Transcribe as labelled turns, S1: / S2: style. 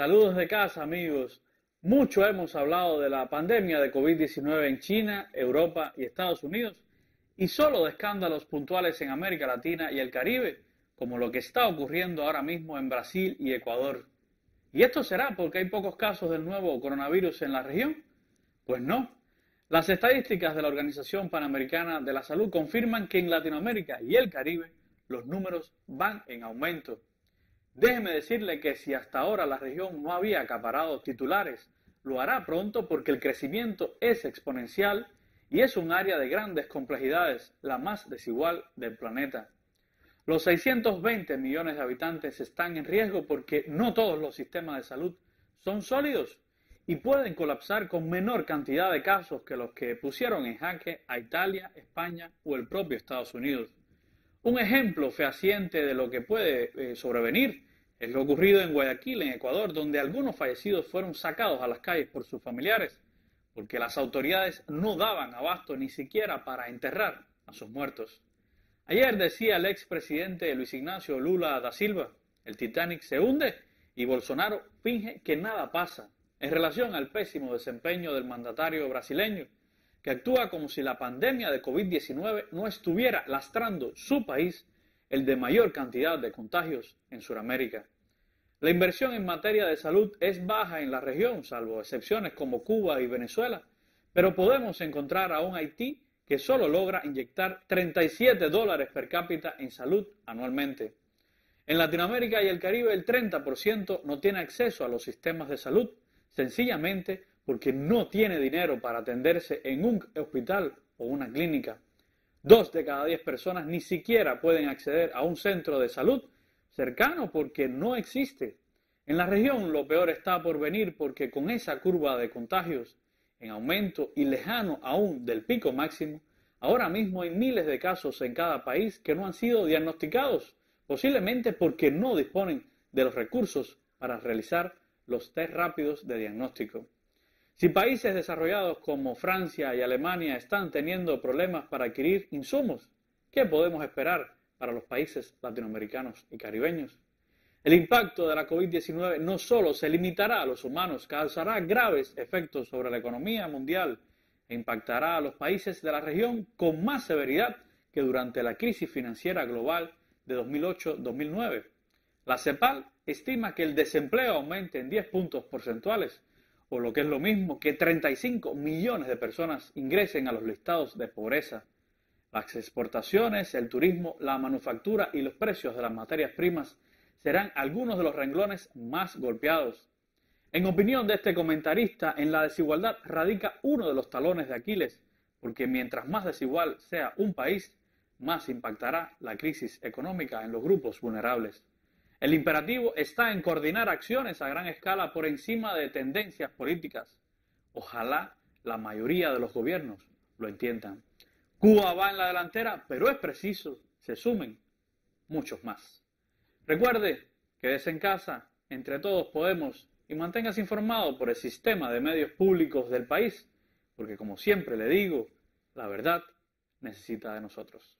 S1: Saludos de casa, amigos. Mucho hemos hablado de la pandemia de COVID-19 en China, Europa y Estados Unidos, y solo de escándalos puntuales en América Latina y el Caribe, como lo que está ocurriendo ahora mismo en Brasil y Ecuador. ¿Y esto será porque hay pocos casos del nuevo coronavirus en la región? Pues no. Las estadísticas de la Organización Panamericana de la Salud confirman que en Latinoamérica y el Caribe los números van en aumento. Déjeme decirle que si hasta ahora la región no había acaparado titulares, lo hará pronto porque el crecimiento es exponencial y es un área de grandes complejidades, la más desigual del planeta. Los 620 millones de habitantes están en riesgo porque no todos los sistemas de salud son sólidos y pueden colapsar con menor cantidad de casos que los que pusieron en jaque a Italia, España o el propio Estados Unidos. Un ejemplo fehaciente de lo que puede eh, sobrevenir es lo ocurrido en Guayaquil, en Ecuador, donde algunos fallecidos fueron sacados a las calles por sus familiares, porque las autoridades no daban abasto ni siquiera para enterrar a sus muertos. Ayer decía el expresidente Luis Ignacio Lula da Silva, el Titanic se hunde y Bolsonaro finge que nada pasa en relación al pésimo desempeño del mandatario brasileño que actúa como si la pandemia de COVID-19 no estuviera lastrando su país, el de mayor cantidad de contagios en Sudamérica. La inversión en materia de salud es baja en la región, salvo excepciones como Cuba y Venezuela, pero podemos encontrar a un Haití que solo logra inyectar 37 dólares per cápita en salud anualmente. En Latinoamérica y el Caribe el 30% no tiene acceso a los sistemas de salud, sencillamente porque no tiene dinero para atenderse en un hospital o una clínica. Dos de cada diez personas ni siquiera pueden acceder a un centro de salud cercano porque no existe. En la región lo peor está por venir porque con esa curva de contagios en aumento y lejano aún del pico máximo, ahora mismo hay miles de casos en cada país que no han sido diagnosticados, posiblemente porque no disponen de los recursos para realizar los test rápidos de diagnóstico. Si países desarrollados como Francia y Alemania están teniendo problemas para adquirir insumos, ¿qué podemos esperar para los países latinoamericanos y caribeños? El impacto de la COVID-19 no solo se limitará a los humanos, causará graves efectos sobre la economía mundial e impactará a los países de la región con más severidad que durante la crisis financiera global de 2008-2009. La CEPAL estima que el desempleo aumente en 10 puntos porcentuales por lo que es lo mismo, que 35 millones de personas ingresen a los listados de pobreza. Las exportaciones, el turismo, la manufactura y los precios de las materias primas serán algunos de los renglones más golpeados. En opinión de este comentarista, en la desigualdad radica uno de los talones de Aquiles, porque mientras más desigual sea un país, más impactará la crisis económica en los grupos vulnerables. El imperativo está en coordinar acciones a gran escala por encima de tendencias políticas. Ojalá la mayoría de los gobiernos lo entiendan. Cuba va en la delantera, pero es preciso, se sumen muchos más. Recuerde, quédese en casa, entre todos podemos y manténgase informado por el sistema de medios públicos del país, porque como siempre le digo, la verdad necesita de nosotros.